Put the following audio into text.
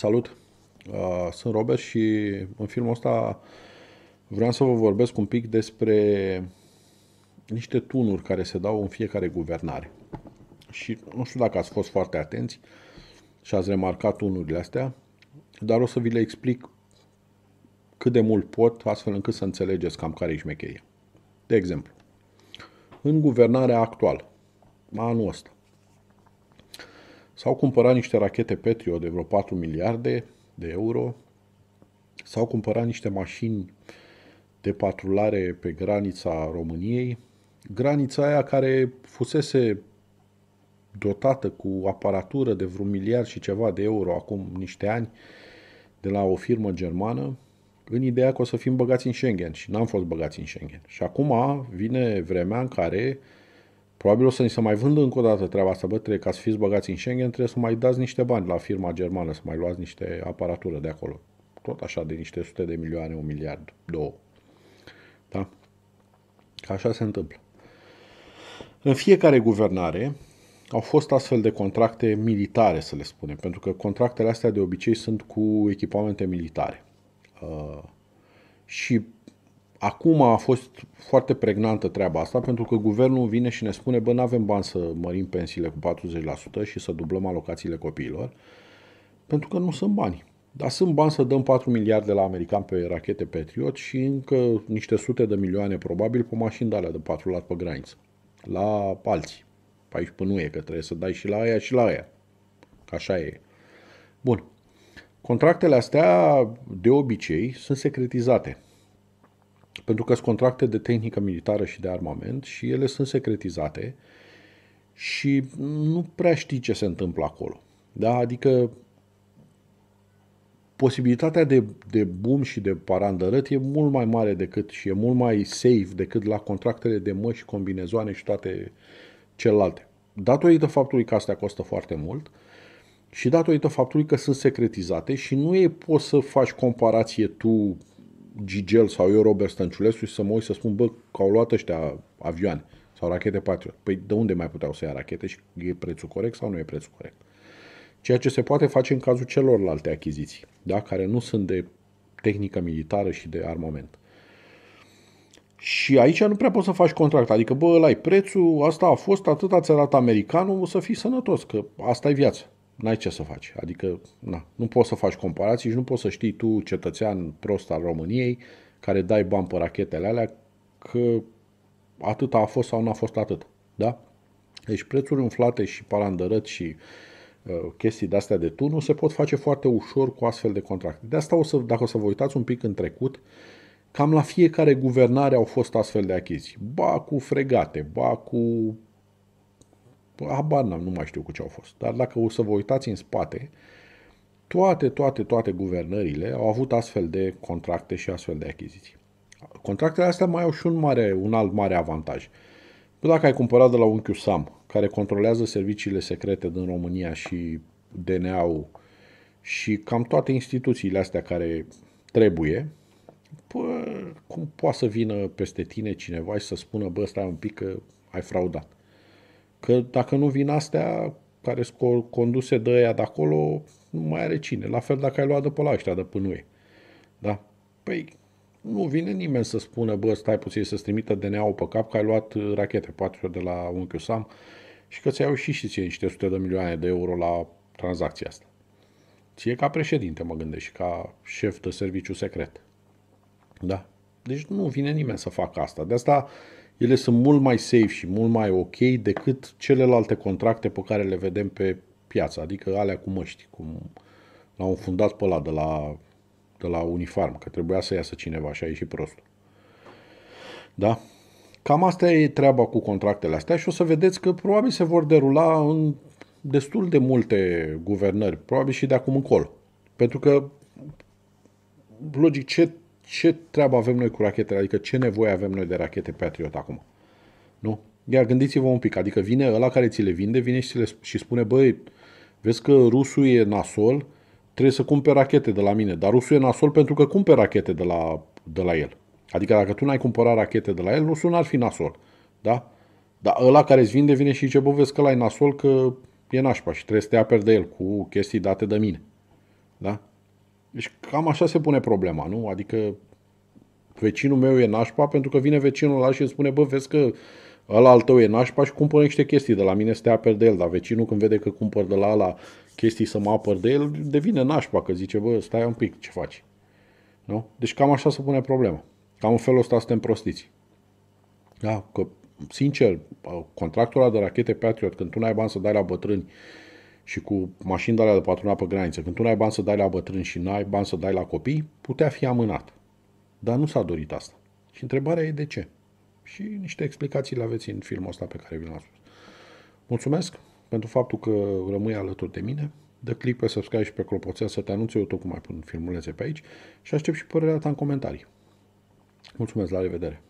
Salut! Uh, sunt Robert și în filmul ăsta vreau să vă vorbesc un pic despre niște tunuri care se dau în fiecare guvernare. Și nu știu dacă ați fost foarte atenți și ați remarcat tunurile astea, dar o să vi le explic cât de mult pot, astfel încât să înțelegeți cam care e șmecheria. De exemplu, în guvernarea actuală, anul ăsta, S-au cumpărat niște rachete Petrio de vreo 4 miliarde de euro, s-au cumpărat niște mașini de patrulare pe granița României, granița aia care fusese dotată cu aparatură de vreo miliard și ceva de euro acum niște ani de la o firmă germană, în ideea că o să fim băgați în Schengen și n-am fost băgați în Schengen. Și acum vine vremea în care uh, Probabil o să ni se mai vândă încă o dată treaba asta, bă, trebuie, ca să fiți băgați în Schengen, trebuie să mai dați niște bani la firma germană, să mai luați niște aparatură de acolo. Tot așa, de niște sute de milioane, un miliard, două. Da? Așa se întâmplă. În fiecare guvernare au fost astfel de contracte militare, să le spunem, pentru că contractele astea de obicei sunt cu echipamente militare. Uh, și Acum a fost foarte pregnantă treaba asta pentru că guvernul vine și ne spune bă, nu avem bani să mărim pensiile cu 40% și să dublăm alocațiile copiilor pentru că nu sunt bani. Dar sunt bani să dăm 4 miliarde la american pe rachete Patriot și încă niște sute de milioane probabil pe mașini de alea de patrulat pe graniță. La alții. Pe aici pe nu e, că trebuie să dai și la aia și la aia. Că așa e. Bun. Contractele astea, de obicei, sunt secretizate pentru că sunt contracte de tehnică militară și de armament și ele sunt secretizate și nu prea știi ce se întâmplă acolo. Da? Adică posibilitatea de, de boom și de parandărăt e mult mai mare decât și e mult mai safe decât la contractele de măși, combinezoane și toate celelalte. Datorită faptului că astea costă foarte mult și datorită faptului că sunt secretizate și nu e poți să faci comparație tu Gigel sau eu, Robert Stănciulescu, și să mă uit să spun, bă, că au luat ăștia avioane sau rachete Patriot. Păi de unde mai puteau să ia rachete și e prețul corect sau nu e prețul corect? Ceea ce se poate face în cazul celorlalte achiziții, da? care nu sunt de tehnică militară și de armament. Și aici nu prea poți să faci contract. Adică, bă, ăla prețul, asta a fost, atât ți-a dat americanul, să fii sănătos, că asta e viața n-ai ce să faci. Adică na, nu poți să faci comparații și nu poți să știi tu, cetățean prost al României, care dai bani pe rachetele alea, că atât a fost sau nu a fost atât. Da? Deci prețuri umflate și palandărăt și uh, chestii de-astea de nu se pot face foarte ușor cu astfel de contracte. De asta, o să, dacă o să vă uitați un pic în trecut, cam la fiecare guvernare au fost astfel de achiziții. Ba cu fregate, ba cu Păi, habar n-am, nu mai știu cu ce au fost. Dar dacă o să vă uitați în spate, toate, toate, toate guvernările au avut astfel de contracte și astfel de achiziții. Contractele astea mai au și un, mare, un alt mare avantaj. Dacă ai cumpărat de la unchiul Sam, care controlează serviciile secrete din România și DNA-ul și cam toate instituțiile astea care trebuie, pă, cum poate să vină peste tine cineva și să spună, bă, stai un pic că ai fraudat. Că dacă nu vin astea care sunt conduse de aia de acolo, nu mai are cine. La fel dacă ai luat de pe la ăștia de pânuie. Da? Păi nu vine nimeni să spună, bă, stai puțin să-ți trimită DNA-ul pe cap că ai luat uh, rachete, poate de la unchiul Sam și că ți au ieșit și ție niște sute de milioane de euro la tranzacția asta. Ție ca președinte, mă gândesc, și ca șef de serviciu secret. Da? Deci nu vine nimeni să facă asta. De asta ele sunt mult mai safe și mult mai ok decât celelalte contracte pe care le vedem pe piață, adică alea cu măști, cum l-au fundat pe ăla de la, de la unifarm, că trebuia să iasă cineva și a ieșit prostul. Da? Cam asta e treaba cu contractele astea și o să vedeți că probabil se vor derula în destul de multe guvernări, probabil și de acum încolo. Pentru că, logic, ce ce treabă avem noi cu rachetele, adică ce nevoie avem noi de rachete Patriot acum. Nu? Iar gândiți-vă un pic, adică vine ăla care ți le vinde, vine și, le, și spune, băi, vezi că rusul e nasol, trebuie să cumperi rachete de la mine, dar rusul e nasol pentru că cumperi rachete de la, de la el. Adică dacă tu n-ai cumpărat rachete de la el, rusul n-ar fi nasol. Da? Dar ăla care îți vinde vine și zice, bă, vezi că la e nasol, că e nașpa și trebuie să te aperi de el cu chestii date de mine. Da? Deci cam așa se pune problema, nu? Adică vecinul meu e nașpa pentru că vine vecinul ăla și îmi spune, bă, vezi că ăla al tău e nașpa și cumpără niște chestii de la mine să te de el, dar vecinul când vede că cumpăr de la ăla chestii să mă apăr de el, devine nașpa, că zice, bă, stai un pic, ce faci? Nu? Deci cam așa se pune problema. Cam în felul ăsta suntem prostiți. Da, că, sincer, contractul ăla de rachete Patriot, când tu n-ai bani să dai la bătrâni și cu mașini de alea de patronat pe graniță, când tu n-ai bani să dai la bătrâni și n-ai bani să dai la copii, putea fi amânat. Dar nu s-a dorit asta. Și întrebarea e de ce. Și niște explicații le aveți în filmul ăsta pe care vi l-am spus. Mulțumesc pentru faptul că rămâi alături de mine. Dă click pe subscribe și pe clopoțel să te anunțe, eu tot cum mai pun filmulețe pe aici și aștept și părerea ta în comentarii. Mulțumesc, la revedere!